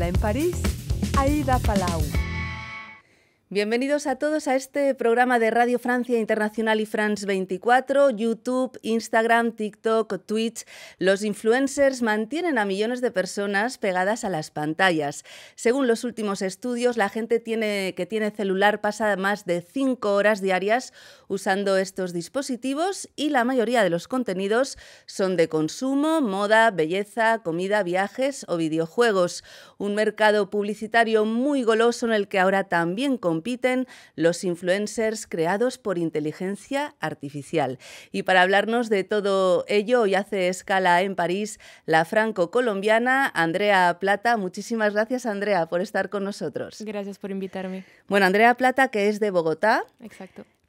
en París, Aida Palau. Bienvenidos a todos a este programa de Radio Francia Internacional y France 24, YouTube, Instagram, TikTok, Twitch. Los influencers mantienen a millones de personas pegadas a las pantallas. Según los últimos estudios, la gente tiene, que tiene celular pasa más de cinco horas diarias usando estos dispositivos y la mayoría de los contenidos son de consumo, moda, belleza, comida, viajes o videojuegos. Un mercado publicitario muy goloso en el que ahora también compiten los influencers creados por inteligencia artificial. Y para hablarnos de todo ello, hoy hace escala en París la franco-colombiana Andrea Plata. Muchísimas gracias, Andrea, por estar con nosotros. Gracias por invitarme. Bueno, Andrea Plata, que es de Bogotá.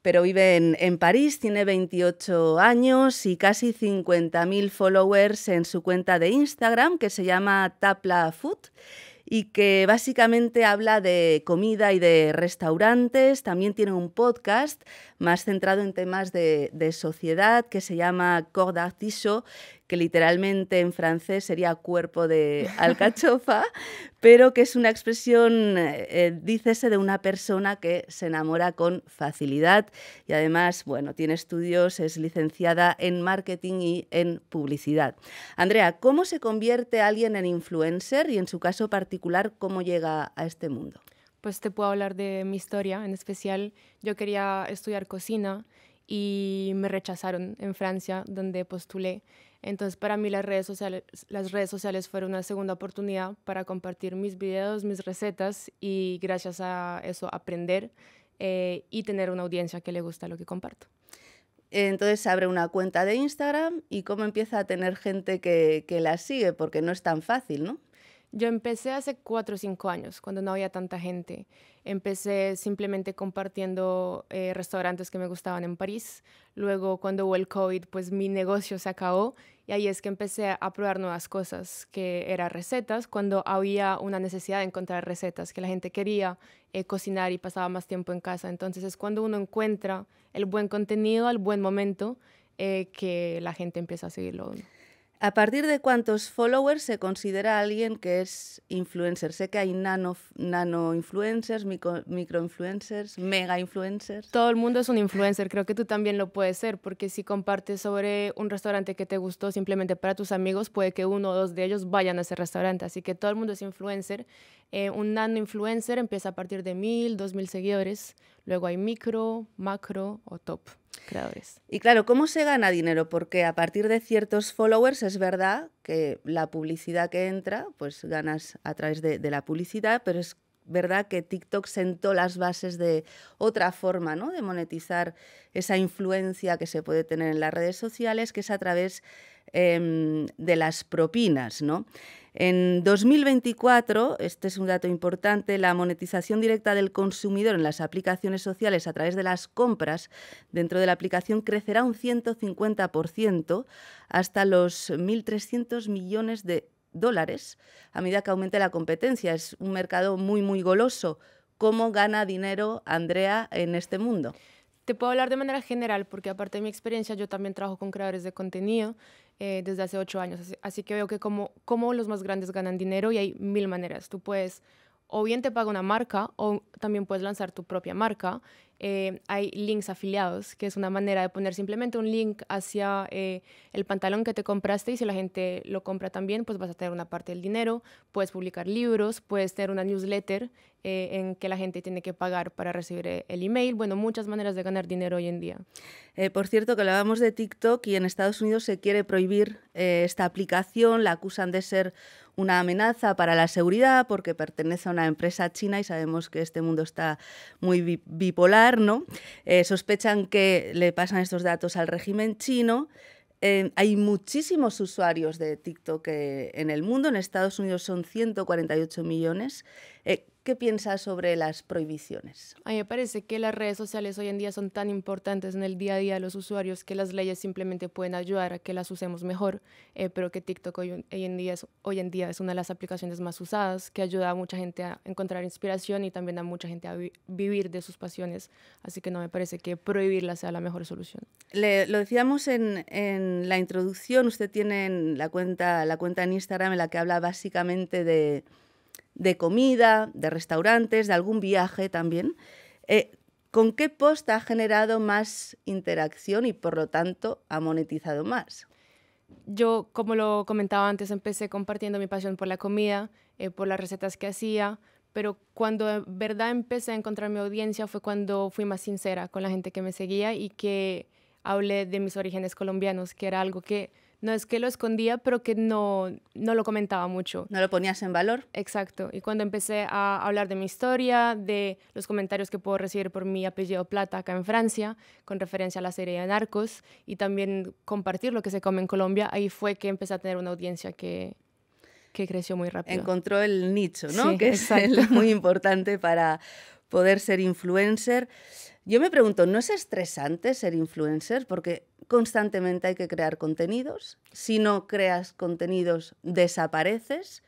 pero vive en, en, París, tiene 28 años y casi 50.000 followers en su cuenta de Instagram que se llama Tapla Food y que básicamente habla de comida y de restaurantes, también tiene un podcast más centrado en temas de, sociedad, que se llama Corps d'Artichaut, que literalmente en francés sería cuerpo de alcachofa, pero que es una expresión, eh, eh, dícese, de una persona que se enamora con facilidad y además, bueno, tiene estudios, es licenciada en marketing y en publicidad. Andrea, ¿cómo se convierte alguien en influencer y en su caso particular, cómo llega a este mundo? pues te puedo hablar de mi historia en especial. Yo quería estudiar cocina y me rechazaron en Francia, donde postulé. Entonces, para mí las redes sociales, las redes sociales fueron una segunda oportunidad para compartir mis videos, mis recetas y gracias a eso aprender eh, y tener una audiencia que le gusta lo que comparto. Entonces abre una cuenta de Instagram y cómo empieza a tener gente que, que la sigue, porque no es tan fácil, ¿no? Yo empecé hace cuatro o cinco años, cuando no había tanta gente. Empecé simplemente compartiendo eh, restaurantes que me gustaban en París. Luego, cuando hubo el COVID, pues mi negocio se acabó y ahí es que empecé a probar nuevas cosas, que eran recetas, cuando había una necesidad de encontrar recetas, que la gente quería eh, cocinar y pasaba más tiempo en casa. Entonces es cuando uno encuentra el buen contenido al buen momento eh, que la gente empieza a seguirlo. ¿A partir de cuántos followers se considera alguien que es influencer? Sé que hay nano, nano influencers, micro, influencers, mega influencers. Todo el mundo es un influencer, creo que tú también lo puedes ser, porque si compartes sobre un restaurante que te gustó simplemente para tus amigos, puede que uno o dos de ellos vayan a ese restaurante, así que todo el mundo es influencer. Eh, un nano influencer empieza a partir de mil, dos mil seguidores, luego hay micro, macro o top. Claro es. Y claro, ¿cómo se gana dinero? Porque a partir de ciertos followers es verdad que la publicidad que entra, pues ganas a través de, de la publicidad, pero es ¿verdad? Que TikTok sentó las bases de otra forma, ¿no? De monetizar esa influencia que se puede tener en las redes sociales, que es a través em, de las propinas, ¿no? En 2024, este es un dato importante, la monetización directa del consumidor en las aplicaciones sociales a través de las compras dentro de la aplicación crecerá un 150% hasta los 1.300 millones de dólares a medida que aumente la competencia. Es un mercado muy, muy goloso. ¿Cómo gana dinero Andrea en este mundo? Te puedo hablar de manera general porque aparte de mi experiencia yo también trabajo con creadores de contenido eh, desde hace ocho años. Así, que veo que como, como los más grandes ganan dinero y hay mil maneras. Tú puedes o bien te paga una marca o también puedes lanzar tu propia marca eh, hay links afiliados, que es una manera de poner simplemente un link hacia eh, el pantalón que te compraste y si la gente lo compra también, pues vas a tener una parte del dinero, puedes publicar libros, puedes tener una newsletter eh, en que la gente tiene que pagar para recibir el email, bueno, muchas maneras de ganar dinero hoy en día. por cierto, que hablábamos de TikTok y en Estados Unidos se quiere prohibir esta aplicación, la acusan de ser una amenaza para la seguridad porque pertenece a una empresa china y sabemos que este mundo está muy bipolar eh, sospechan que le pasan estos datos al régimen chino. Eh, hay muchísimos usuarios de TikTok eh, en el mundo. En Estados Unidos son 148 millones. ¿Qué piensas sobre las prohibiciones? A mí me parece que las redes sociales hoy en día son tan importantes en el día a día de los usuarios que las leyes simplemente pueden ayudar a que las usemos mejor, eh, pero que TikTok hoy, en día es, hoy en día es una de las aplicaciones más usadas, que ayuda a mucha gente a encontrar inspiración y también a mucha gente a vivir de sus pasiones. Así que no me parece que prohibirla sea la mejor solución. lo decíamos en, en, la introducción, usted tiene la cuenta, la cuenta en Instagram en la que habla básicamente de de comida, de restaurantes, de algún viaje también. Eh, ¿Con qué post ha generado más interacción y por lo tanto ha monetizado más? Yo, como lo comentaba antes, empecé compartiendo mi pasión por la comida, eh, por las recetas que hacía, pero cuando de verdad empecé a encontrar mi audiencia fue cuando fui más sincera con la gente que me seguía y que hablé de mis orígenes colombianos, que era algo que no es que lo escondía, pero que no, no lo comentaba mucho. No lo ponías en valor. Exacto. Y cuando empecé a hablar de mi historia, de los comentarios que puedo recibir por mi apellido Plata acá en Francia, con referencia a la serie de Narcos, y también compartir lo que se come en Colombia, ahí fue que empecé a tener una audiencia que, creció muy rápido. Encontró el nicho, ¿no? que es, es muy importante para, poder ser influencer. Yo me pregunto, ¿no es estresante ser influencer? Porque constantemente hay que crear contenidos. Si no creas contenidos, desapareces.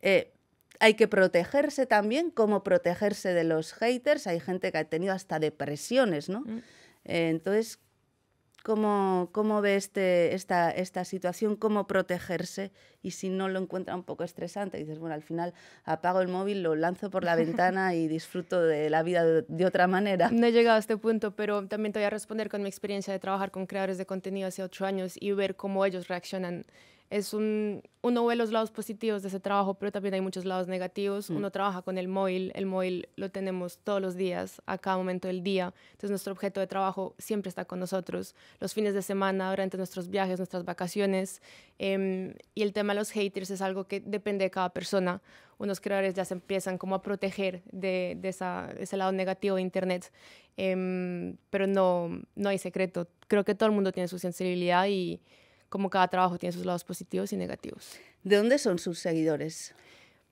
Eh, hay que protegerse también, ¿Cómo protegerse de los haters. Hay gente que ha tenido hasta depresiones, ¿no? Mm. Eh, entonces, ¿Cómo, cómo ve este, esta, esta, situación? ¿Cómo protegerse? Y si no lo encuentra un poco estresante, dices, bueno, al final apago el móvil, lo lanzo por la ventana y disfruto de la vida de, de, otra manera. No he llegado a este punto, pero también te voy a responder con mi experiencia de trabajar con creadores de contenido hace ocho años y ver cómo ellos reaccionan es un, uno ve los lados positivos de ese trabajo, pero también hay muchos lados negativos. Mm. Uno trabaja con el móvil, el móvil lo tenemos todos los días, a cada momento del día. Entonces nuestro objeto de trabajo siempre está con nosotros, los fines de semana, durante nuestros viajes, nuestras vacaciones. Em, y el tema de los haters es algo que depende de cada persona. Unos creadores ya se empiezan como a proteger de, de esa, ese lado negativo de Internet, em, pero no, no hay secreto. Creo que todo el mundo tiene su sensibilidad y como cada trabajo tiene sus lados positivos y negativos. ¿De dónde son sus seguidores?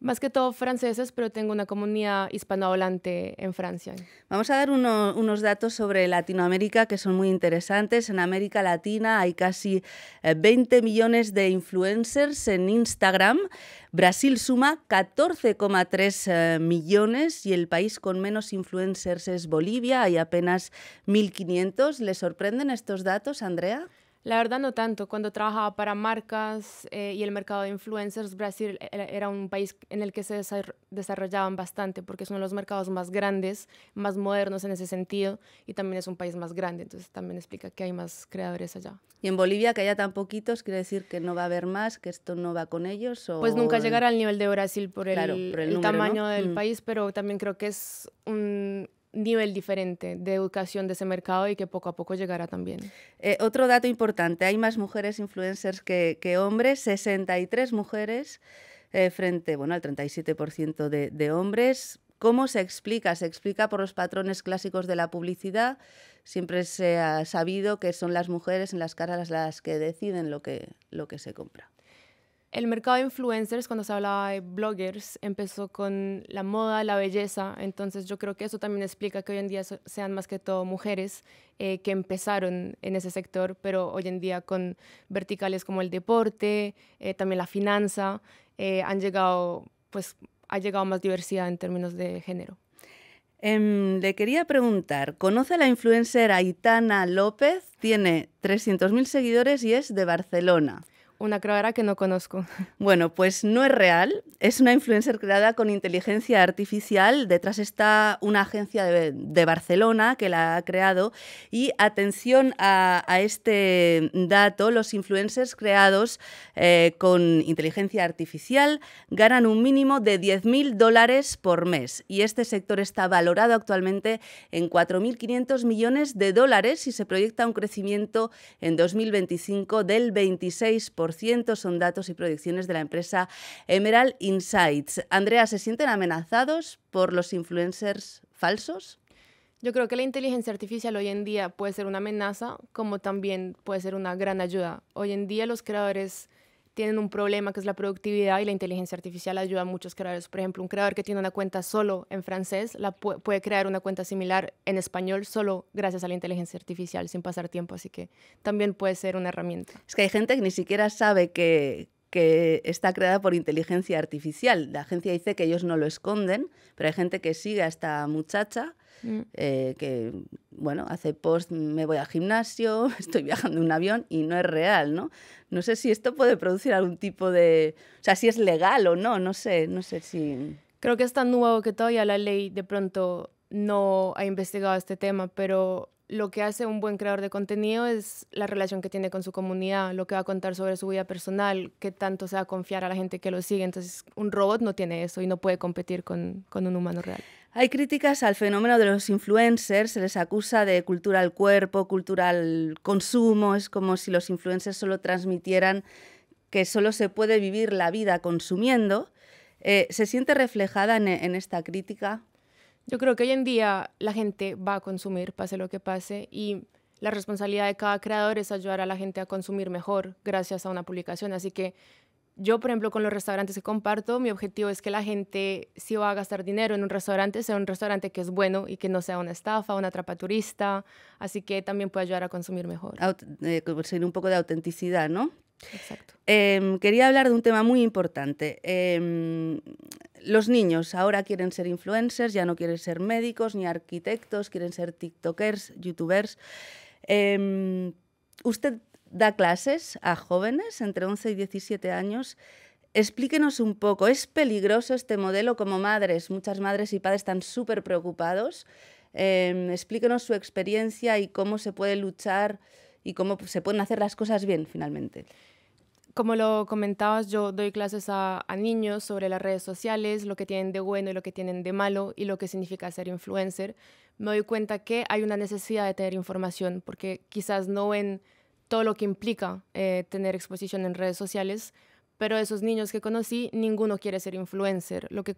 Más que todo franceses, pero tengo una comunidad hispanohablante en Francia. Vamos a dar unos datos sobre Latinoamérica que son muy interesantes. En América Latina hay casi 20 eh, millones de influencers en Instagram. Brasil suma 14,3 eh, millones y el país con menos influencers es Bolivia. Hay apenas 1.500. ¿Le sorprenden estos datos, Andrea? La verdad no tanto. Cuando trabajaba para marcas eh, y el mercado de influencers, Brasil e-, e-, era un país en el que se desarrollaban bastante porque es uno de los mercados más grandes, más modernos en ese sentido y también es un país más grande. Entonces también explica que hay más creadores allá. Y en Bolivia, que haya tan poquitos, quiere decir que no va a haber más, que esto no va con ellos. ¿o? Pues nunca llegará al nivel de Brasil por el, tamaño del mm. país, pero también creo que es un, nivel diferente de educación de ese mercado y que poco a poco llegará también. Eh, otro dato importante, hay más mujeres influencers que, que hombres, 63 mujeres eh, frente bueno, al 37% de, de hombres. ¿Cómo se explica? Se explica por los patrones clásicos de la publicidad. Siempre se ha sabido que son las mujeres en las caras las que deciden lo que, lo que se compra. El mercado de influencers, cuando se hablaba de bloggers, empezó con la moda, la belleza, entonces yo creo que eso también explica que hoy en día sean más que todo mujeres eh, que empezaron en ese sector, pero hoy en día con verticales como el deporte, eh, también la finanza, eh, han llegado, pues ha llegado más diversidad en términos de género. Em, le quería preguntar, ¿conoce la influencer Aitana López? Tiene 300.000 seguidores y es de Barcelona. Una creadora que no conozco. Bueno, pues no es real. Es una influencer creada con inteligencia artificial. Detrás está una agencia de, Barcelona que la ha creado. Y atención a, este dato, los influencers creados eh, con inteligencia artificial ganan un mínimo de 10.000 dólares por mes. Y este sector está valorado actualmente en 4.500 millones de dólares y se proyecta un crecimiento en 2025 del 26% son datos y proyecciones de la empresa Emerald Insights. Andrea, ¿se sienten amenazados por los influencers falsos? Yo creo que la inteligencia artificial hoy en día puede ser una amenaza, como también puede ser una gran ayuda. Hoy en día los creadores tienen un problema que es la productividad y la inteligencia artificial ayuda a muchos creadores. Por ejemplo, un creador que tiene una cuenta solo en francés la puede crear una cuenta similar en español solo gracias a la inteligencia artificial sin pasar tiempo, así que también puede ser una herramienta. Es que hay gente que ni siquiera sabe que, que está creada por inteligencia artificial. La agencia dice que ellos no lo esconden, pero hay gente que sigue a esta muchacha mm. eh, que bueno, hace post me voy al gimnasio, estoy viajando en un avión y no es real, ¿no? No sé si esto puede producir algún tipo de... O sea, si es legal o no, no sé, no sé si... Creo que es tan nuevo que todavía la ley de pronto no ha investigado este tema, pero lo que hace un buen creador de contenido es la relación que tiene con su comunidad, lo que va a contar sobre su vida personal, qué tanto se va a confiar a la gente que lo sigue. Entonces, un robot no tiene eso y no puede competir con, con un humano real. Hay críticas al fenómeno de los influencers, se les acusa de cultura al cuerpo, cultural al consumo, es como si los influencers solo transmitieran que solo se puede vivir la vida consumiendo. Eh, ¿Se siente reflejada en, en esta crítica? Yo creo que hoy en día la gente va a consumir, pase lo que pase, y la responsabilidad de cada creador es ayudar a la gente a consumir mejor gracias a una publicación. Así que yo, por ejemplo, con los restaurantes que comparto, mi objetivo es que la gente, si va a gastar dinero en un restaurante, sea un restaurante que es bueno y que no sea una estafa, una atrapaturista, así que también puede ayudar a consumir mejor. Eh, conseguir un poco de autenticidad, ¿no? Exacto. Em, quería hablar de un tema muy importante. Em, los niños ahora quieren ser influencers, ya no quieren ser médicos ni arquitectos, quieren ser tiktokers, youtubers. Em, ¿Usted da clases a jóvenes entre 11 y 17 años. Explíquenos un poco, ¿es peligroso este modelo como madres? Muchas madres y padres están súper preocupados. Em, explíquenos su experiencia y cómo se puede luchar y cómo se pueden hacer las cosas bien finalmente. Como lo comentabas, yo doy clases a, niños sobre las redes sociales, lo que tienen de bueno y lo que tienen de malo y lo que significa ser influencer. Me doy cuenta que hay una necesidad de tener información porque quizás no ven... En todo lo que implica eh, tener exposición en redes sociales, pero esos niños que conocí, ninguno quiere ser influencer. Lo que,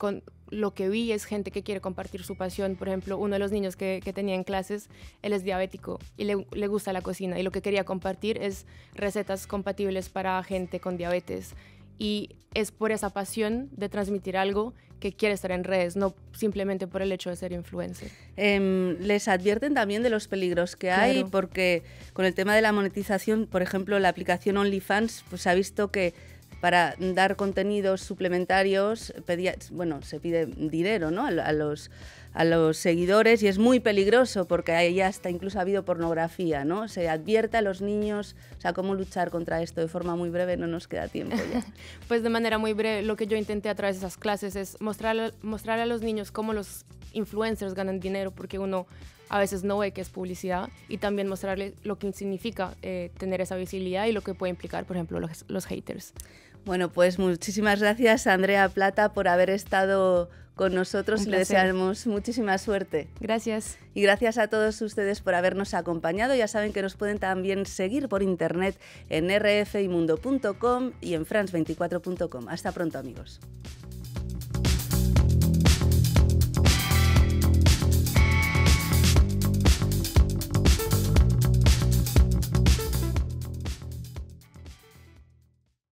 lo que vi es gente que quiere compartir su pasión. Por ejemplo, uno de los niños que, tenía en clases, él es diabético y le, gusta la cocina y lo que quería compartir es recetas compatibles para gente con diabetes y es por esa pasión de transmitir algo que quiere estar en redes, no simplemente por el hecho de ser influencer. Em, les advierten también de los peligros que hay, porque con el tema de la monetización, por ejemplo, la aplicación OnlyFans, pues ha visto que para dar contenidos suplementarios bueno, se pide dinero ¿no? a los a los seguidores y es muy peligroso porque ahí hasta incluso ha habido pornografía, ¿no? Se advierte a los niños, o sea, cómo luchar contra esto de forma muy breve, no nos queda tiempo ya. pues de manera muy breve, lo que yo intenté a través de esas clases es mostrar, mostrar a los niños cómo los influencers ganan dinero, porque uno a veces no ve que es publicidad, y también mostrarles lo que significa eh, tener esa visibilidad y lo que puede implicar, por ejemplo, los, los haters. Bueno, pues muchísimas gracias Andrea Plata por haber estado con nosotros le deseamos muchísima suerte. Gracias. Y gracias a todos ustedes por habernos acompañado. Ya saben que nos pueden también seguir por internet en rfimundo.com y en france24.com. Hasta pronto amigos.